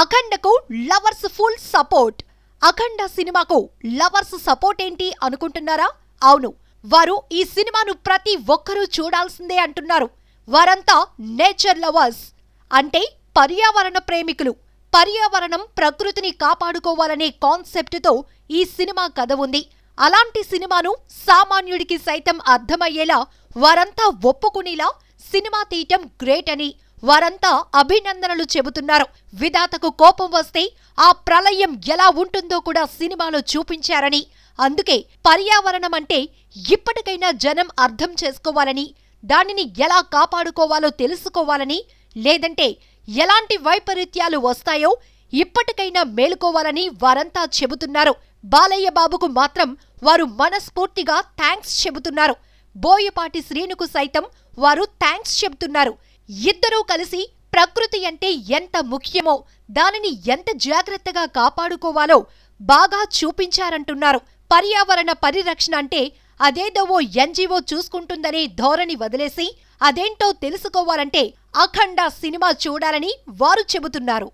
అఖండకు lovers full support Akhanda సినిమాకు lovers support ఏంటి అనుకుంటున్నారా అవును వారు ఈ సినిమాను ప్రతి ఒక్కరూ చూడాల్సిందే అంటున్నారు వారంతా నేచర్ లవర్స్ అంటే పర్యావరణ ప్రేమికులు పర్యావరణం ప్రకృతిని కాపాడుకోవాలనే కాన్సెప్ట్తో ఈ సినిమా కథ ఉంది అలాంటి సినిమాను సామాన్యుడికి సైతం అర్థమయ్యేలా వారంతా ఒప్పుకునేలా సినిమా తీయటం గ్రేట్ అని వారంతా అభినందనలు చెబుతున్నారు విధాతకు కోపం వస్తే ఆ ప్రళయం ఎలా ఉంటుందో కూడా సినిమాలో చూపించారని అందుకే పర్యావరణం అంటే ఇప్పటికైనా జనం అర్థం చేసుకోవాలని దానిని ఎలా కాపాడుకోవాలో తెలుసుకోవాలని లేదంటే ఎలాంటి వైపరీత్యాలు వస్తాయో ఇప్పటికైనా మేలుకోవాలని వారంతా చెబుతున్నారు బాలయ్య బాబుకు మాత్రం వారు మనస్ఫూర్తిగా థ్యాంక్స్ చెబుతున్నారు బోయపాటి శ్రీనుకు సైతం వారు థ్యాంక్స్ చెబుతున్నారు ఇద్దరూ కలిసి ప్రకృతి అంటే ఎంత ముఖ్యమో దానిని ఎంత జాగ్రత్తగా కాపాడుకోవాలో బాగా చూపించారంటున్నారు పర్యావరణ పరిరక్షణ అంటే అదేదో ఎన్జీఓ చూసుకుంటుందనే ధోరణి వదిలేసి అదేంటో తెలుసుకోవాలంటే అఖండ సినిమా చూడాలని వారు చెబుతున్నారు